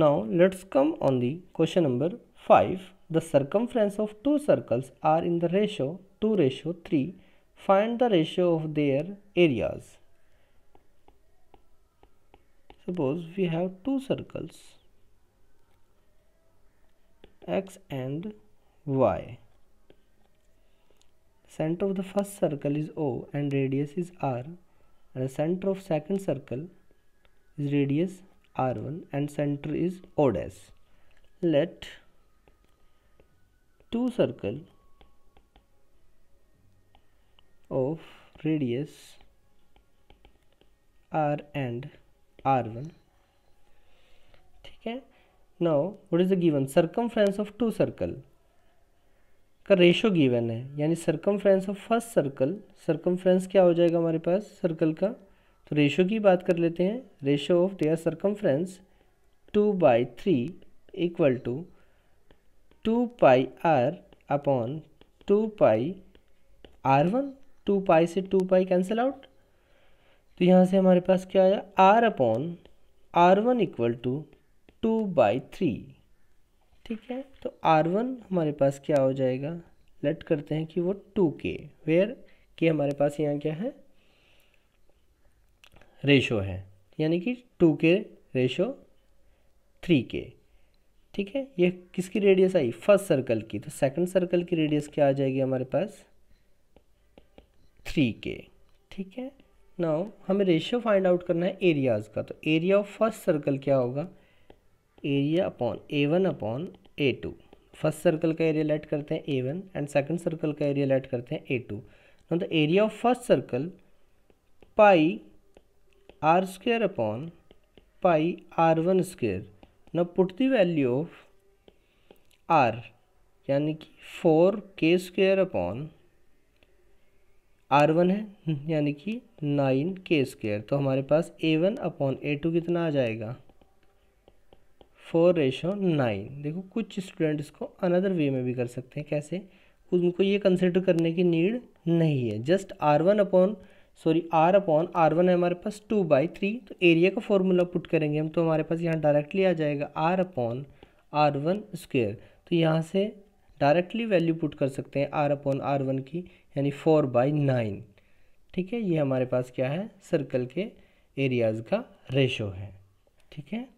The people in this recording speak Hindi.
Now let's come on the question number 5. The circumference of two circles are in the ratio 2 ratio 3. Find the ratio of their areas. Suppose we have two circles x and y. Center of the first circle is O and radius is R and the center of second circle is radius r1 and center is o dash let two circle of radius r and r1 ठीक है now what is the given circumference of two circle का रेशो गिवन है यानी circumference of first circle circumference क्या हो जाएगा हमारे पास सर्कल का तो रेशो की बात कर लेते हैं ratio of their circumference two by three equal to two pi r upon two pi r one two pi से टू पाई कैंसिल आउट तो यहाँ से हमारे पास क्या आया r upon are one equal to two by three ठीक है तो आर वन हमारे पास क्या हो जाएगा लेट करते हैं कि वो टू के वेयर के हमारे पास यहाँ क्या है रेशो है यानी कि टू के रेशो थ्री के ठीक है ये किसकी रेडियस आई फर्स्ट सर्कल की तो सेकंड सर्कल की रेडियस क्या आ जाएगी हमारे पास थ्री के ठीक है नाउ हमें रेशियो फाइंड आउट करना है एरियाज़ का तो एरिया ऑफ फर्स्ट सर्कल क्या होगा area upon A one upon A two first circle का एरिया लेट करते हैं A one and second circle का एरिया लेट करते हैं A two now the area of first circle pi r upon pi r one square. न put the value of r यानी कि फोर के स्क्वेयर अपॉन आर वन है यानी कि नाइन के स्क्वेयर तो हमारे पास A one upon A two कितना आ जाएगा फोर रेशो नाइन देखो कुछ स्टूडेंट इसको अनदर वे में भी कर सकते हैं कैसे उनको ये कंसिडर करने की नीड नहीं है just R one upon sorry R upon are one है हमारे पास टू बाई थ्री तो एरिया का फॉर्मूला पुट करेंगे हम तो हमारे पास यहाँ डायरेक्टली आ जाएगा R upon are one square तो यहाँ से डायरेक्टली वैल्यू पुट कर सकते हैं आर अपॉन आर वन की यानी फोर बाई नाइन ठीक है ये हमारे पास क्या है सर्कल के एरियाज़ का रेशो है ठीक है